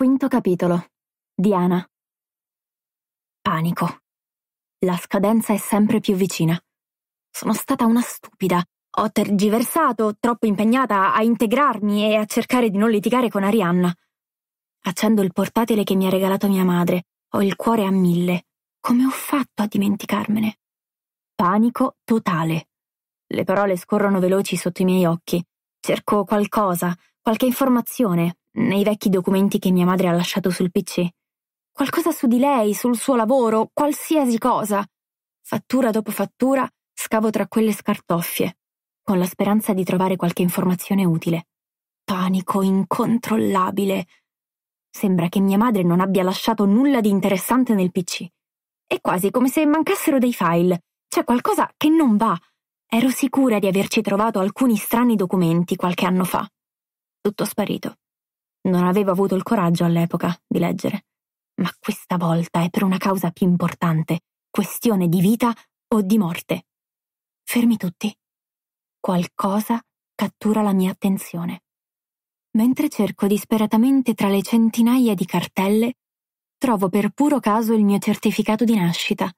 Quinto capitolo. Diana. Panico. La scadenza è sempre più vicina. Sono stata una stupida. Ho tergiversato, troppo impegnata a integrarmi e a cercare di non litigare con Arianna. Accendo il portatile che mi ha regalato mia madre. Ho il cuore a mille. Come ho fatto a dimenticarmene? Panico totale. Le parole scorrono veloci sotto i miei occhi. Cerco qualcosa, qualche informazione, nei vecchi documenti che mia madre ha lasciato sul PC. Qualcosa su di lei, sul suo lavoro, qualsiasi cosa. Fattura dopo fattura scavo tra quelle scartoffie, con la speranza di trovare qualche informazione utile. Panico incontrollabile. Sembra che mia madre non abbia lasciato nulla di interessante nel PC. È quasi come se mancassero dei file. C'è qualcosa che non va. Ero sicura di averci trovato alcuni strani documenti qualche anno fa. Tutto sparito. Non avevo avuto il coraggio all'epoca di leggere, ma questa volta è per una causa più importante, questione di vita o di morte. Fermi tutti. Qualcosa cattura la mia attenzione. Mentre cerco disperatamente tra le centinaia di cartelle, trovo per puro caso il mio certificato di nascita.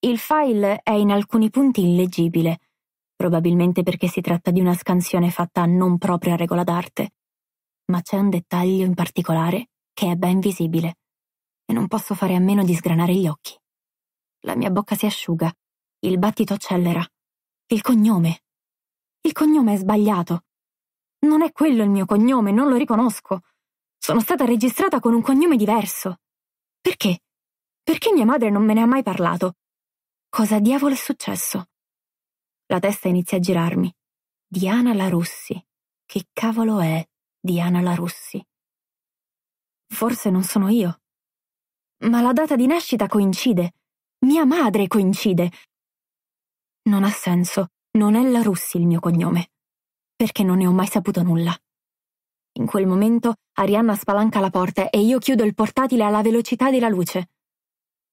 Il file è in alcuni punti illeggibile, probabilmente perché si tratta di una scansione fatta non proprio a regola d'arte ma c'è un dettaglio in particolare che è ben visibile e non posso fare a meno di sgranare gli occhi. La mia bocca si asciuga, il battito accelera. Il cognome. Il cognome è sbagliato. Non è quello il mio cognome, non lo riconosco. Sono stata registrata con un cognome diverso. Perché? Perché mia madre non me ne ha mai parlato? Cosa diavolo è successo? La testa inizia a girarmi. Diana La Larussi. Che cavolo è? Diana Ana Larussi. Forse non sono io. Ma la data di nascita coincide. Mia madre coincide. Non ha senso, non è Larussi il mio cognome. Perché non ne ho mai saputo nulla. In quel momento Arianna spalanca la porta e io chiudo il portatile alla velocità della luce.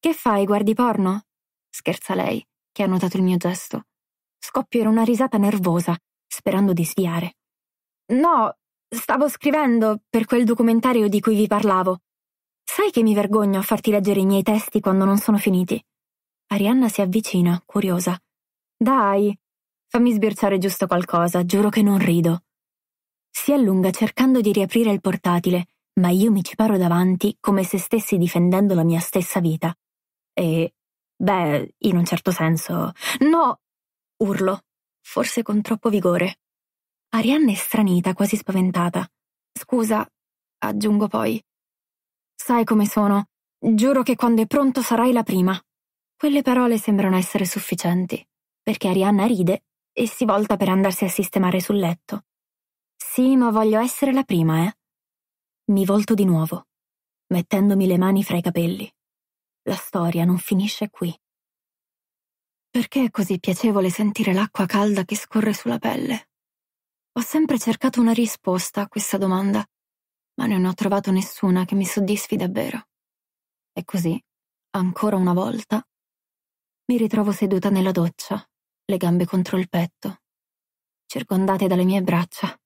Che fai, guardi porno? scherza lei, che ha notato il mio gesto. Scoppio in una risata nervosa, sperando di sviare. No, Stavo scrivendo per quel documentario di cui vi parlavo. Sai che mi vergogno a farti leggere i miei testi quando non sono finiti. Arianna si avvicina, curiosa. Dai, fammi sbirciare giusto qualcosa, giuro che non rido. Si allunga cercando di riaprire il portatile, ma io mi ci paro davanti come se stessi difendendo la mia stessa vita. E, beh, in un certo senso, no! Urlo, forse con troppo vigore. Arianna è stranita, quasi spaventata. Scusa, aggiungo poi. Sai come sono. Giuro che quando è pronto sarai la prima. Quelle parole sembrano essere sufficienti, perché Arianna ride e si volta per andarsi a sistemare sul letto. Sì, ma voglio essere la prima, eh. Mi volto di nuovo, mettendomi le mani fra i capelli. La storia non finisce qui. Perché è così piacevole sentire l'acqua calda che scorre sulla pelle? Ho sempre cercato una risposta a questa domanda, ma non ho trovato nessuna che mi soddisfi davvero. E così, ancora una volta, mi ritrovo seduta nella doccia, le gambe contro il petto, circondate dalle mie braccia,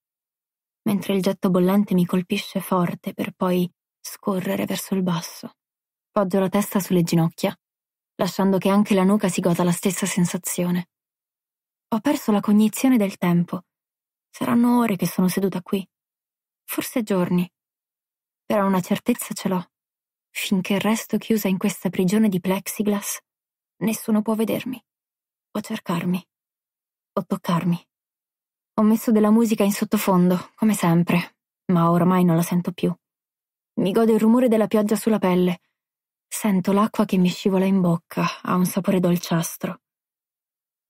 mentre il getto bollente mi colpisce forte per poi scorrere verso il basso. Poggio la testa sulle ginocchia, lasciando che anche la nuca si goda la stessa sensazione. Ho perso la cognizione del tempo Saranno ore che sono seduta qui, forse giorni. Però una certezza ce l'ho. Finché resto chiusa in questa prigione di plexiglass, nessuno può vedermi, o cercarmi, o toccarmi. Ho messo della musica in sottofondo, come sempre, ma ormai non la sento più. Mi godo il rumore della pioggia sulla pelle. Sento l'acqua che mi scivola in bocca, ha un sapore dolciastro.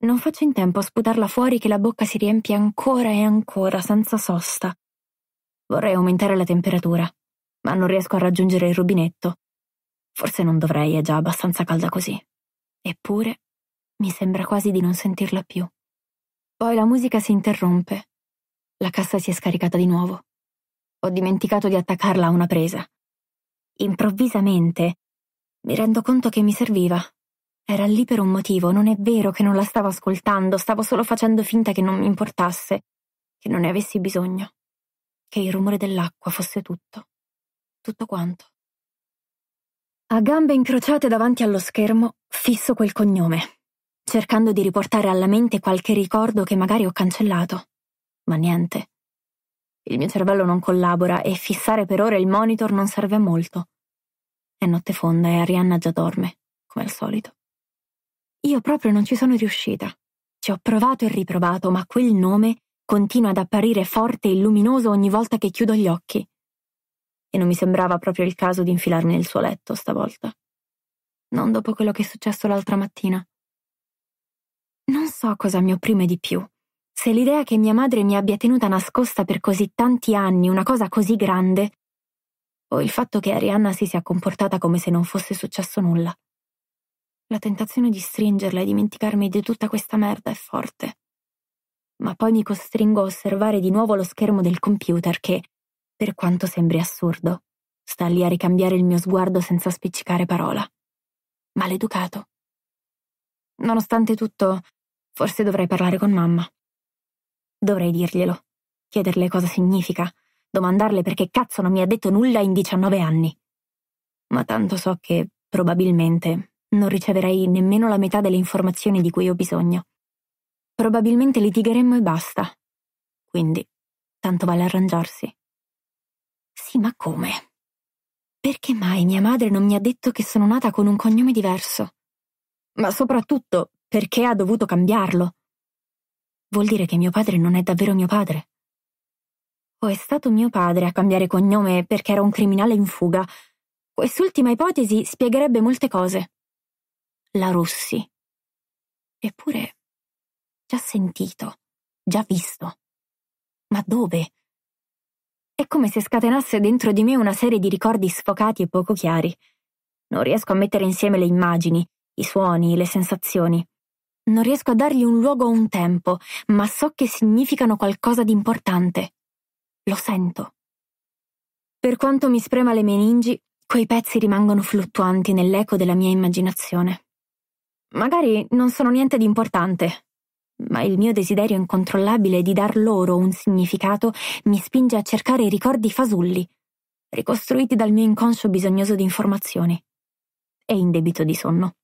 Non faccio in tempo a sputarla fuori che la bocca si riempie ancora e ancora, senza sosta. Vorrei aumentare la temperatura, ma non riesco a raggiungere il rubinetto. Forse non dovrei, è già abbastanza calda così. Eppure, mi sembra quasi di non sentirla più. Poi la musica si interrompe. La cassa si è scaricata di nuovo. Ho dimenticato di attaccarla a una presa. Improvvisamente mi rendo conto che mi serviva era lì per un motivo, non è vero che non la stavo ascoltando, stavo solo facendo finta che non mi importasse, che non ne avessi bisogno, che il rumore dell'acqua fosse tutto, tutto quanto. A gambe incrociate davanti allo schermo, fisso quel cognome, cercando di riportare alla mente qualche ricordo che magari ho cancellato. Ma niente. Il mio cervello non collabora e fissare per ore il monitor non serve a molto. È notte fonda e Arianna già dorme, come al solito. Io proprio non ci sono riuscita. Ci ho provato e riprovato, ma quel nome continua ad apparire forte e luminoso ogni volta che chiudo gli occhi. E non mi sembrava proprio il caso di infilarmi nel suo letto stavolta. Non dopo quello che è successo l'altra mattina. Non so cosa mi opprime di più. Se l'idea che mia madre mi abbia tenuta nascosta per così tanti anni una cosa così grande, o il fatto che Arianna si sia comportata come se non fosse successo nulla. La tentazione di stringerla e dimenticarmi di tutta questa merda è forte. Ma poi mi costringo a osservare di nuovo lo schermo del computer che, per quanto sembri assurdo, sta lì a ricambiare il mio sguardo senza spiccicare parola. Maleducato. Nonostante tutto, forse dovrei parlare con mamma. Dovrei dirglielo, chiederle cosa significa, domandarle perché cazzo non mi ha detto nulla in 19 anni. Ma tanto so che, probabilmente, non riceverei nemmeno la metà delle informazioni di cui ho bisogno. Probabilmente litigheremmo e basta. Quindi, tanto vale arrangiarsi. Sì, ma come? Perché mai mia madre non mi ha detto che sono nata con un cognome diverso? Ma soprattutto, perché ha dovuto cambiarlo? Vuol dire che mio padre non è davvero mio padre. O è stato mio padre a cambiare cognome perché era un criminale in fuga. Quest'ultima ipotesi spiegherebbe molte cose la Rossi. Eppure, già sentito, già visto. Ma dove? È come se scatenasse dentro di me una serie di ricordi sfocati e poco chiari. Non riesco a mettere insieme le immagini, i suoni, le sensazioni. Non riesco a dargli un luogo o un tempo, ma so che significano qualcosa di importante. Lo sento. Per quanto mi sprema le meningi, quei pezzi rimangono fluttuanti nell'eco della mia immaginazione. Magari non sono niente di importante, ma il mio desiderio incontrollabile di dar loro un significato mi spinge a cercare i ricordi fasulli, ricostruiti dal mio inconscio bisognoso di informazioni e in debito di sonno.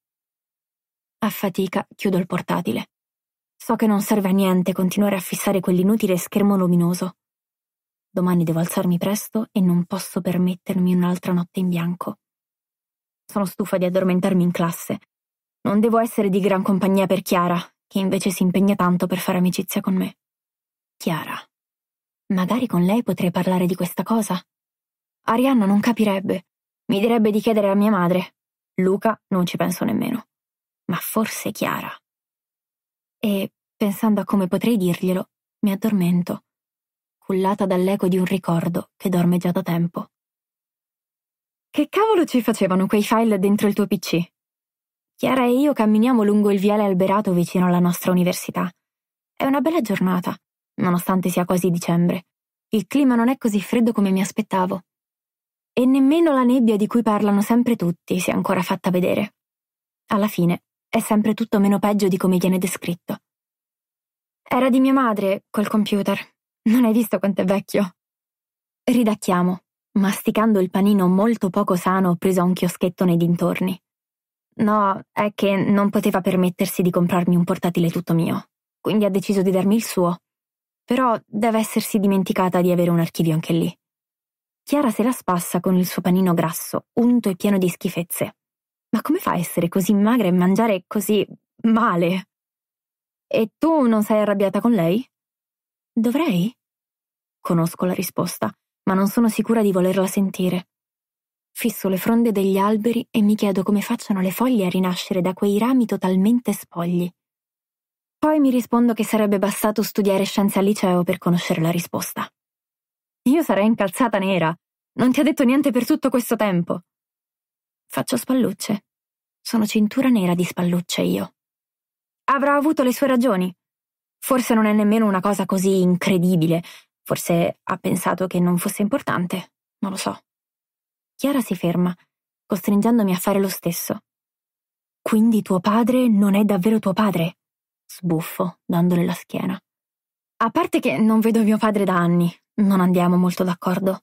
A fatica chiudo il portatile. So che non serve a niente continuare a fissare quell'inutile schermo luminoso. Domani devo alzarmi presto e non posso permettermi un'altra notte in bianco. Sono stufa di addormentarmi in classe non devo essere di gran compagnia per Chiara, che invece si impegna tanto per fare amicizia con me. Chiara. Magari con lei potrei parlare di questa cosa. Arianna non capirebbe. Mi direbbe di chiedere a mia madre. Luca non ci penso nemmeno. Ma forse Chiara. E, pensando a come potrei dirglielo, mi addormento, cullata dall'eco di un ricordo che dorme già da tempo. Che cavolo ci facevano quei file dentro il tuo PC? Chiara e io camminiamo lungo il viale alberato vicino alla nostra università. È una bella giornata, nonostante sia quasi dicembre. Il clima non è così freddo come mi aspettavo. E nemmeno la nebbia di cui parlano sempre tutti si è ancora fatta vedere. Alla fine è sempre tutto meno peggio di come viene descritto. Era di mia madre quel computer. Non hai visto quanto è vecchio? Ridacchiamo, masticando il panino molto poco sano preso a un chioschetto nei dintorni. No, è che non poteva permettersi di comprarmi un portatile tutto mio, quindi ha deciso di darmi il suo. Però deve essersi dimenticata di avere un archivio anche lì. Chiara se la spassa con il suo panino grasso, unto e pieno di schifezze. Ma come fa a essere così magra e mangiare così male? E tu non sei arrabbiata con lei? Dovrei? Conosco la risposta, ma non sono sicura di volerla sentire. Fisso le fronde degli alberi e mi chiedo come facciano le foglie a rinascere da quei rami totalmente spogli. Poi mi rispondo che sarebbe bastato studiare scienze al liceo per conoscere la risposta. Io sarei incalzata nera. Non ti ha detto niente per tutto questo tempo. Faccio spallucce. Sono cintura nera di spallucce io. Avrà avuto le sue ragioni. Forse non è nemmeno una cosa così incredibile. Forse ha pensato che non fosse importante. Non lo so. Chiara si ferma, costringendomi a fare lo stesso. Quindi tuo padre non è davvero tuo padre? sbuffo, dandole la schiena. A parte che non vedo mio padre da anni, non andiamo molto d'accordo.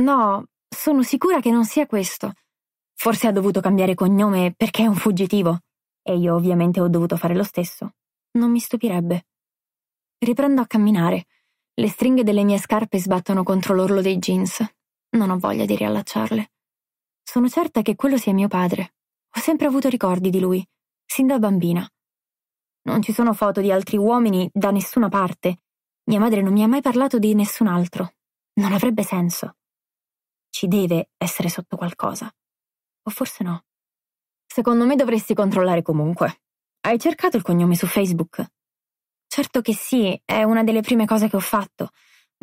No, sono sicura che non sia questo. Forse ha dovuto cambiare cognome perché è un fuggitivo. E io ovviamente ho dovuto fare lo stesso. Non mi stupirebbe. Riprendo a camminare. Le stringhe delle mie scarpe sbattono contro l'orlo dei jeans. Non ho voglia di riallacciarle. Sono certa che quello sia mio padre. Ho sempre avuto ricordi di lui, sin da bambina. Non ci sono foto di altri uomini da nessuna parte. Mia madre non mi ha mai parlato di nessun altro. Non avrebbe senso. Ci deve essere sotto qualcosa. O forse no. Secondo me dovresti controllare comunque. Hai cercato il cognome su Facebook? Certo che sì, è una delle prime cose che ho fatto.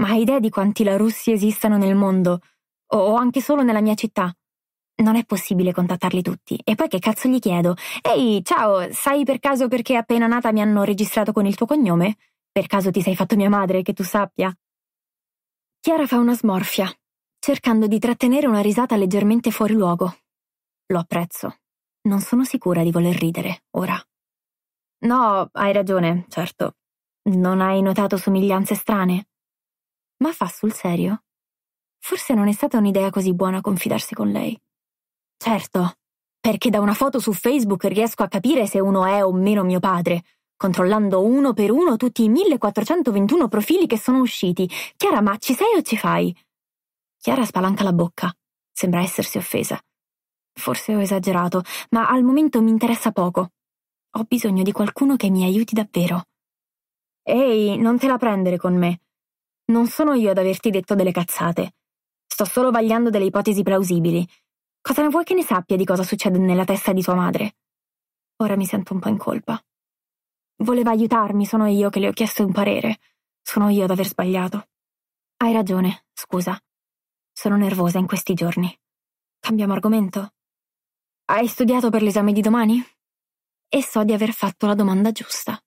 Ma hai idea di quanti la Russi esistano nel mondo? O anche solo nella mia città? Non è possibile contattarli tutti. E poi che cazzo gli chiedo? Ehi, ciao, sai per caso perché appena nata mi hanno registrato con il tuo cognome? Per caso ti sei fatto mia madre, che tu sappia? Chiara fa una smorfia, cercando di trattenere una risata leggermente fuori luogo. Lo apprezzo. Non sono sicura di voler ridere, ora. No, hai ragione, certo. Non hai notato somiglianze strane? Ma fa sul serio? Forse non è stata un'idea così buona confidarsi con lei. Certo, perché da una foto su Facebook riesco a capire se uno è o meno mio padre, controllando uno per uno tutti i 1421 profili che sono usciti. Chiara, ma ci sei o ci fai? Chiara spalanca la bocca. Sembra essersi offesa. Forse ho esagerato, ma al momento mi interessa poco. Ho bisogno di qualcuno che mi aiuti davvero. Ehi, non te la prendere con me. Non sono io ad averti detto delle cazzate. Sto solo vagliando delle ipotesi plausibili Cosa ne vuoi che ne sappia di cosa succede nella testa di tua madre? Ora mi sento un po' in colpa. Voleva aiutarmi, sono io che le ho chiesto un parere. Sono io ad aver sbagliato. Hai ragione, scusa. Sono nervosa in questi giorni. Cambiamo argomento. Hai studiato per l'esame di domani? E so di aver fatto la domanda giusta.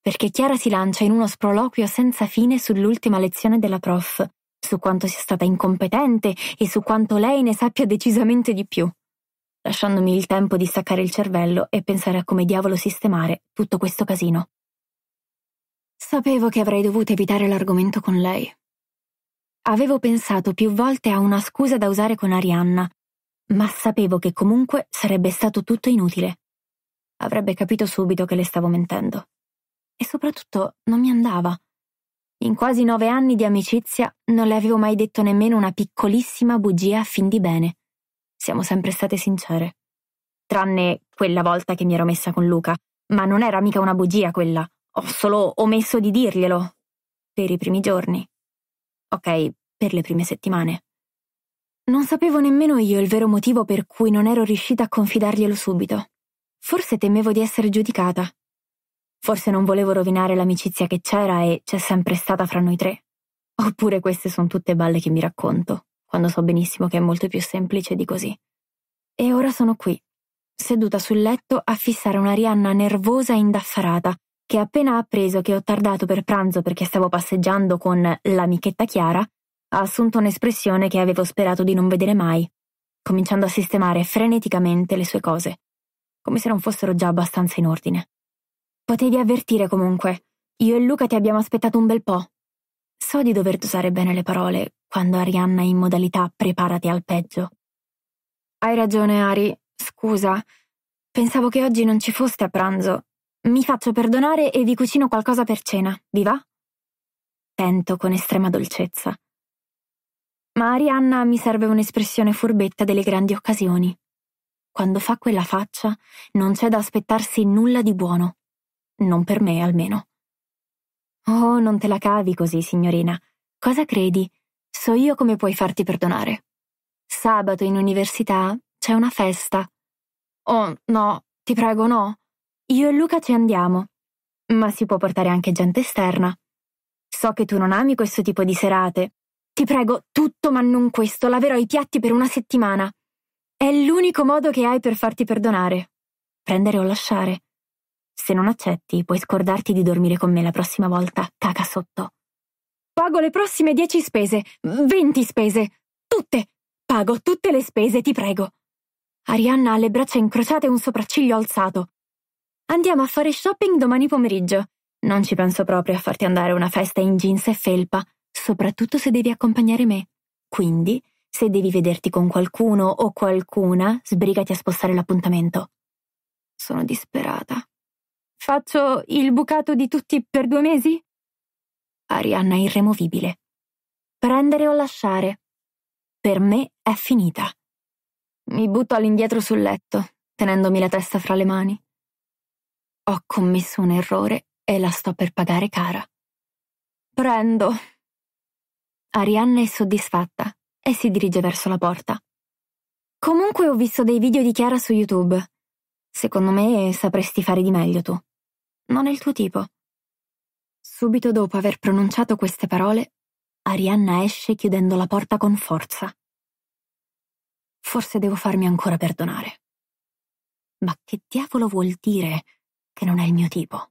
Perché Chiara si lancia in uno sproloquio senza fine sull'ultima lezione della prof su quanto sia stata incompetente e su quanto lei ne sappia decisamente di più, lasciandomi il tempo di staccare il cervello e pensare a come diavolo sistemare tutto questo casino. Sapevo che avrei dovuto evitare l'argomento con lei. Avevo pensato più volte a una scusa da usare con Arianna, ma sapevo che comunque sarebbe stato tutto inutile. Avrebbe capito subito che le stavo mentendo. E soprattutto non mi andava. In quasi nove anni di amicizia non le avevo mai detto nemmeno una piccolissima bugia a fin di bene. Siamo sempre state sincere. Tranne quella volta che mi ero messa con Luca, ma non era mica una bugia quella. Ho solo omesso di dirglielo. Per i primi giorni. Ok, per le prime settimane. Non sapevo nemmeno io il vero motivo per cui non ero riuscita a confidarglielo subito. Forse temevo di essere giudicata, Forse non volevo rovinare l'amicizia che c'era e c'è sempre stata fra noi tre. Oppure queste sono tutte balle che mi racconto, quando so benissimo che è molto più semplice di così. E ora sono qui, seduta sul letto a fissare una Rihanna nervosa e indaffarata, che appena ha appreso che ho tardato per pranzo perché stavo passeggiando con l'amichetta Chiara, ha assunto un'espressione che avevo sperato di non vedere mai, cominciando a sistemare freneticamente le sue cose, come se non fossero già abbastanza in ordine. Potevi avvertire comunque. Io e Luca ti abbiamo aspettato un bel po'. So di dover usare bene le parole quando Arianna è in modalità preparati al peggio. Hai ragione, Ari. Scusa. Pensavo che oggi non ci foste a pranzo. Mi faccio perdonare e vi cucino qualcosa per cena, vi va? Tento con estrema dolcezza. Ma Arianna mi serve un'espressione furbetta delle grandi occasioni. Quando fa quella faccia, non c'è da aspettarsi nulla di buono non per me almeno. Oh, non te la cavi così, signorina. Cosa credi? So io come puoi farti perdonare. Sabato in università c'è una festa. Oh, no, ti prego, no. Io e Luca ci andiamo. Ma si può portare anche gente esterna. So che tu non ami questo tipo di serate. Ti prego, tutto ma non questo, laverò i piatti per una settimana. È l'unico modo che hai per farti perdonare. Prendere o lasciare. Se non accetti, puoi scordarti di dormire con me la prossima volta, caca sotto. Pago le prossime dieci spese, venti spese, tutte. Pago tutte le spese, ti prego. Arianna ha le braccia incrociate e un sopracciglio alzato. Andiamo a fare shopping domani pomeriggio. Non ci penso proprio a farti andare a una festa in jeans e felpa, soprattutto se devi accompagnare me. Quindi, se devi vederti con qualcuno o qualcuna, sbrigati a spostare l'appuntamento. Sono disperata. Faccio il bucato di tutti per due mesi? Arianna irremovibile. Prendere o lasciare. Per me è finita. Mi butto all'indietro sul letto, tenendomi la testa fra le mani. Ho commesso un errore e la sto per pagare cara. Prendo. Arianna è soddisfatta e si dirige verso la porta. Comunque ho visto dei video di Chiara su YouTube. Secondo me sapresti fare di meglio tu. Non è il tuo tipo. Subito dopo aver pronunciato queste parole, Arianna esce chiudendo la porta con forza. Forse devo farmi ancora perdonare. Ma che diavolo vuol dire che non è il mio tipo?